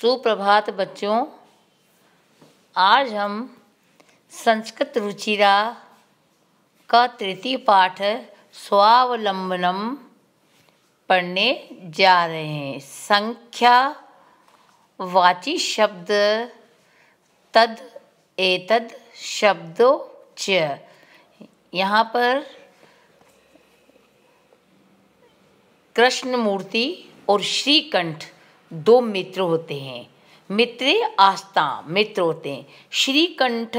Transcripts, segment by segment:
सुप्रभात बच्चों आज हम संस्कृत रुचिरा का तृतीय पाठ स्वावलंबनम पढ़ने जा रहे हैं संख्या वाची शब्द तद एतद शब्दों च यहाँ पर कृष्ण मूर्ति और श्रीकंठ दो मित्र होते हैं मित्र आस्था मित्र होते हैं श्रीकंठ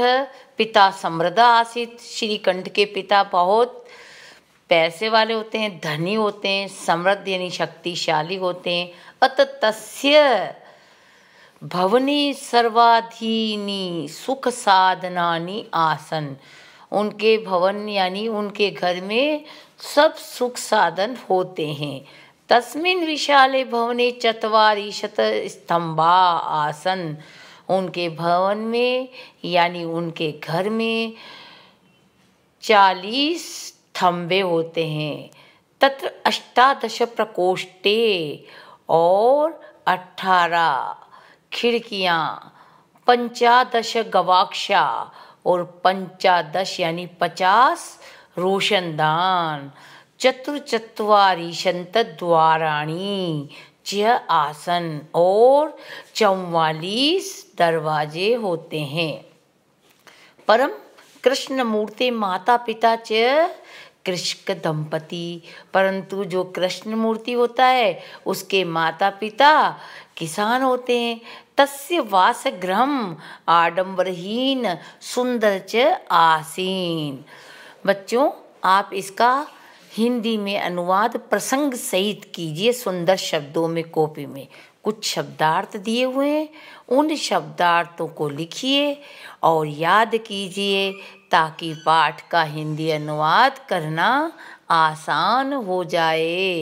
पिता समृद्धा आसित श्रीकंठ के पिता बहुत पैसे वाले होते हैं धनी होते हैं समृद्ध यानी शक्तिशाली होते हैं अत तस्य भवनी सर्वाधीनी सुख साधनानी आसन उनके भवन यानी उनके घर में सब सुख साधन होते हैं तस्मिन विशाले भवने चतवारी शत स्तंभा आसन उनके भवन में यानी उनके घर में चालीस थम्बे होते हैं तत्र अष्टादश प्रकोष्ठे और अठारह खिड़कियाँ पंचादश गवाक्षा और पंचादश यानी पचास रोशनदान चतुर्चत्वारि द्वाराणी छह आसन और चौवालीस दरवाजे होते हैं परम कृष्ण मूर्ति माता पिता च कृष्ण दंपति परंतु जो कृष्ण मूर्ति होता है उसके माता पिता किसान होते हैं तस्य वासगृहम आडम्बरहीन सुंदर च आसीन बच्चों आप इसका हिंदी में अनुवाद प्रसंग सहित कीजिए सुंदर शब्दों में कॉपी में कुछ शब्दार्थ दिए हुए हैं उन शब्दार्थों को लिखिए और याद कीजिए ताकि पाठ का हिंदी अनुवाद करना आसान हो जाए